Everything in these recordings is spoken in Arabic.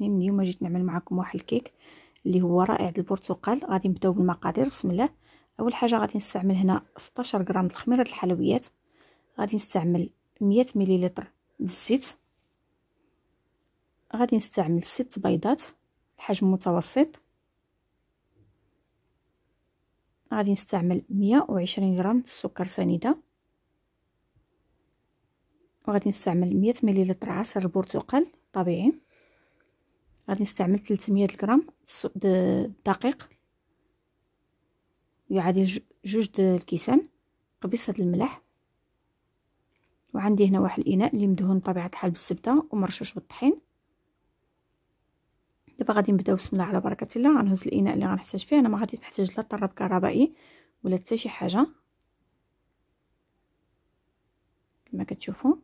السنين من يوم جيت نعمل معكم واحد الكيك اللي هو رائع البرتقال غادي نبداو بالمقادير بسم الله اول حاجه غادي نستعمل هنا 16 غرام الخميره الحلويات غادي نستعمل 100 مليلتر الزيت غادي نستعمل 6 بيضات الحجم متوسط غادي نستعمل 120 غرام السكر سنيده وغادي نستعمل 100 مليلتر عصير البرتقال طبيعي غادي نستعمل 300 غرام الدقيق يعادل جوج الكيسان قبيص هاد الملح وعندي هنا واحد الاناء اللي مدهون بطبيعه الحال بالزبده ومرشوش بالطحين دابا غادي نبداو بسم الله على بركه الله غنهز الاناء اللي غنحتاج فيه انا ما غاديش نحتاج لا طراب كهربائي ولا حتى شي حاجه كما كتشوفوا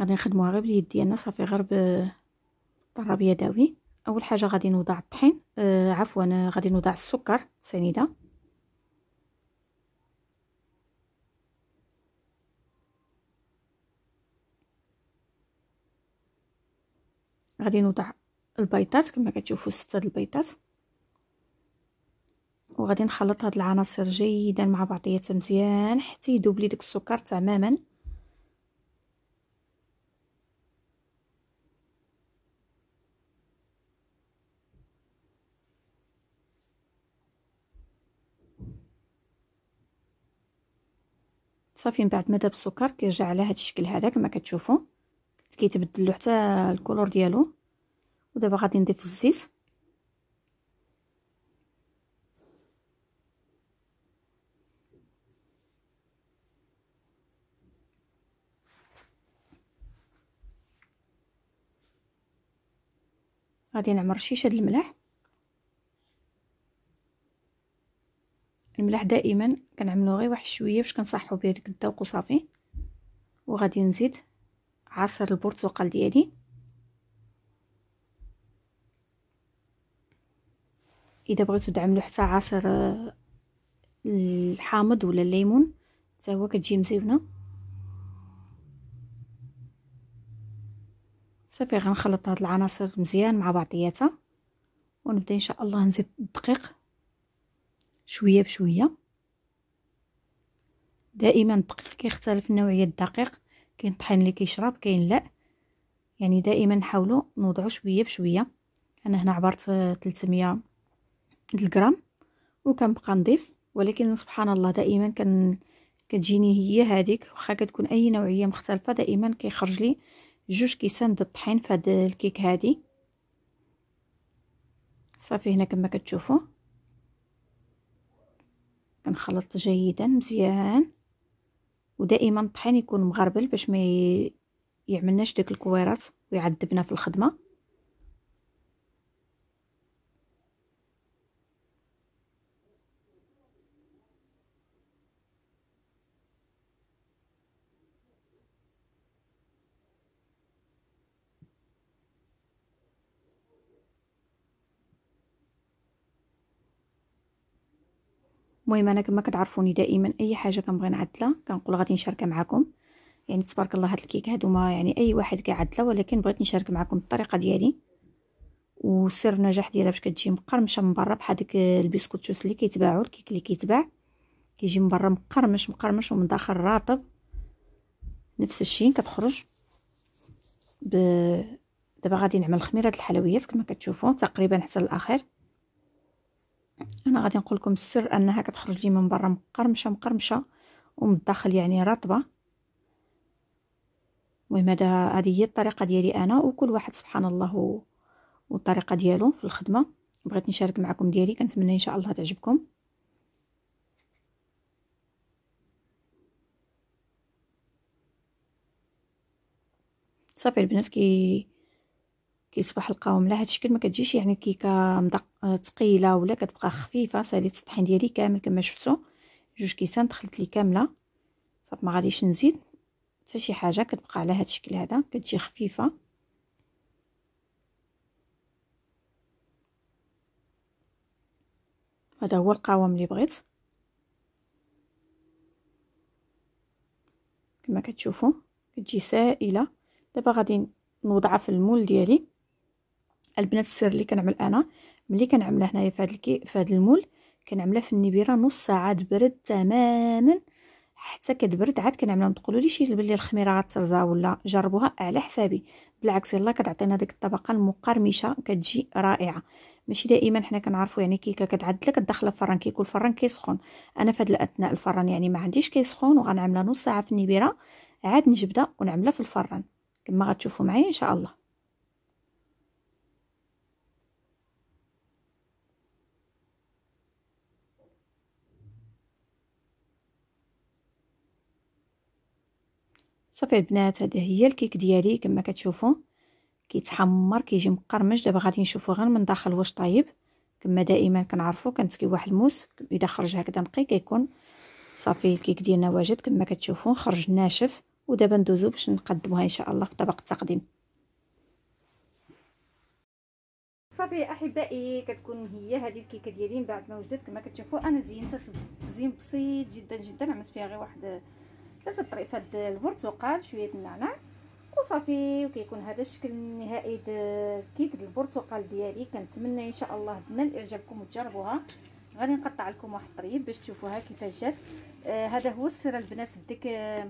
غادي نخدموها غير باليد ديالنا صافي غير بالطراب يدوي اول حاجه غادي نوضع الطحين آه عفوا آه، غادي نوضع السكر سنيده غادي نوضع البيضات كما كتشوفوا سته البيضات وغادي نخلط هاد العناصر جيدا مع بعضياتها مزيان حتى يذوب لي داك السكر تماما صافي من بعد ما داب السكر كيرجع على هذا الشكل هذا كما كتشوفوا كيتبدل له حتى الكولور ديالو ودابا غادي نضيف الزيت غادي نعمر شيشه الملح الملح دائما كنعملو غير واحد شويه باش كنصحو به داك الذوق وصافي وغادي نزيد عصير البرتقال ديالي اذا بغيتو تعملو حتى عصير آه، الحامض ولا الليمون حتى هو كتجي مزيونه صافي غنخلط هاد العناصر مزيان مع بعضياتها ونبدا ان شاء الله نزيد الدقيق شويه بشويه دائما الدقيق كيختلف نوعيه الدقيق كاين الطحين اللي كيشرب كاين لا يعني دائما نحاولوا نوضعوا شويه بشويه انا هنا عبرت 300 الغرام وكنبقى نضيف ولكن سبحان الله دائما كان كتجيني هي هذيك واخا كتكون اي نوعيه مختلفه دائما كيخرج لي جوج كيسان د الطحين في هاد الكيك هادي صافي هنا كما كتشوفوا كنخلط جيدا مزيان ودائما الطحين يكون مغربل باش ما يعملناش داك الكويرات ويعذبنا في الخدمه المهم انا كما كتعرفوني دائما اي حاجه كنبغي نعدلها كنقول غادي نشاركها معكم يعني تبارك الله هاد الكيك هادو ما يعني اي واحد كيعدلها ولكن بغيت نشارك معكم الطريقه ديالي وسر النجاح ديالها باش كتجي مقرمشه من برا بحال ديك البسكوتشوس اللي كيتباعوا الكيك اللي كيتباع كيجي من برا مقرمش مقرمش ومن داخل رطب نفس الشيء كتخرج ب دابا غادي نعمل خميره الحلويات كما كتشوفوا تقريبا حتى الاخر انا غادي نقول لكم السر انها كتخرج لي من برا مقرمشه مقرمشه ومن الداخل يعني رطبه المهم هذه هي الطريقه ديالي انا وكل واحد سبحان الله والطريقه ديالو في الخدمه بغيت نشارك معكم ديالي كنتمنى ان شاء الله تعجبكم صافي البنات كي كيصبح القوام على هذا الشكل ما كتجيش يعني كيكه مدق ثقيله ولا كتبقى خفيفه ساليت الطحين ديالي كامل كما شفتوا جوج كيسان دخلت لي كامله صافي ما غاديش نزيد حتى شي حاجه كتبقى على هذا الشكل هذا كتجي خفيفه هذا هو القوام اللي بغيت كما كتشوفوا كتجي سائله دابا غادي نوضعها في المول ديالي البنات السر اللي كنعمل انا ملي كنعملها هنايا في هذا الكي في هذا المول كنعملها في النبيره نص ساعه تبرد تماما حتى كتبرد عاد كنعملها ما تقولوليش بلي الخميره غترزا ولا جربوها على حسابي بالعكس يلا كتعطينا ديك الطبقه المقرمشه كتجي رائعه ماشي دائما حنا كنعرفوا يعني كيكه كتعدل كتدخلها في الفران كيكون الفران كيسخن انا في هاد الاثناء الفران يعني ما عنديش كيسخن وغنعملها نص ساعه في النبيره عاد نجبدها ونعملها في الفران كما غتشوفوا معايا ان شاء الله صافي البنات هذه هي الكيك ديالي كما كتشوفوا كيتحمر كيجي مقرمش دابا غادي نشوفوا غير من داخل واش طايب كما دائما كنعرفوا كنتكي واحد الموس اذا خرج هكذا نقي كيكون صافي الكيك ديالنا واجد كما كتشوفوا خرج ناشف ودابا ندوزو باش نقدموها ان شاء الله في طبق التقديم صافي احبائي كتكون هي هذه الكيكه ديالي من بعد ما وجدت كما كتشوفوا انا زينتها تزيين بسيط جدا جدا عملت فيها غير واحد ثلاثه طريفات هاد البرتقال شويه النعناع وصافي وكيكون هذا الشكل النهائي كيك البرتقال ديالي كنتمنى ان شاء الله تنال اعجابكم وتجربوها غادي نقطع لكم واحد الطريب باش تشوفوها كيفاش جات آه هذا هو السر البنات بديك آه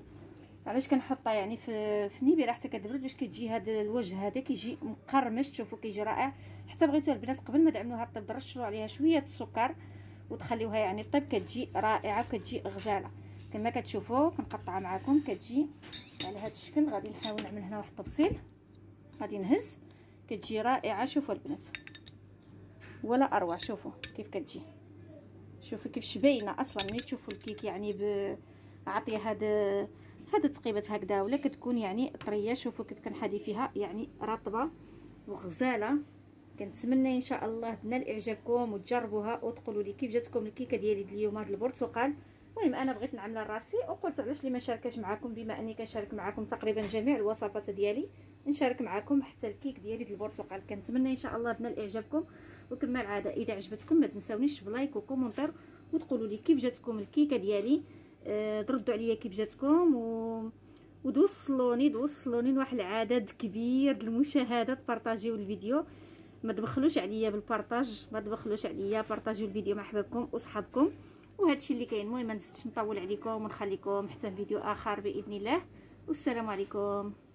علاش كنحطها يعني في في نيبيره حتى كتبرد باش كتجي هذا الوجه هذا كيجي مقرمش تشوفوا كيجي رائع حتى بغيتوها البنات قبل ما تعملوها الطيب رشوا عليها شويه السكر وتخليوها يعني طيب كتجي رائعه كتجي غزاله كما كتشوفوا كنقطعها معكم كتجي على هذا الشكل غادي نحاول نعمل هنا واحد التبصيل غادي نهز كتجي رائعه شوفوا البنات ولا اروع شوفوا كيف كتجي شوفوا كيف شبينه اصلا ملي تشوفوا الكيك يعني ب عطيه هاد هاد تقيبات هكذا ولا كتكون يعني طريه شوفوا كيف كنحدي فيها يعني رطبه وغزاله كنتمنى ان شاء الله تنال اعجابكم وتجربوها وتقولوا لي كيف جاتكم الكيكه ديالي اليوم هذا البرتقال المهم انا بغيت نعمل راسي وقلت علاش لي ما شاركاش معكم بما اني كنشارك معكم تقريبا جميع الوصفات ديالي نشارك معكم حتى الكيك ديالي ديال البرتقال كنتمنى ان شاء الله بنال اعجابكم وكما العاده اذا عجبتكم ما تنساونيش بلايك وكومونتير وتقولوا لي كيف جاتكم الكيكه ديالي أه عليا كيف جاتكم و ودوصلوني دوصلوني لواحد العدد كبير د المشاهدات بارطاجيو الفيديو ما تبخلوش عليا بالبارطاج ما تبخلوش عليا بارطاجيو الفيديو مع احبابكم وصحابكم وهادشي اللي كاين المهم ما نزيدش نطول عليكم ونخليكم حتى فيديو اخر باذن الله والسلام عليكم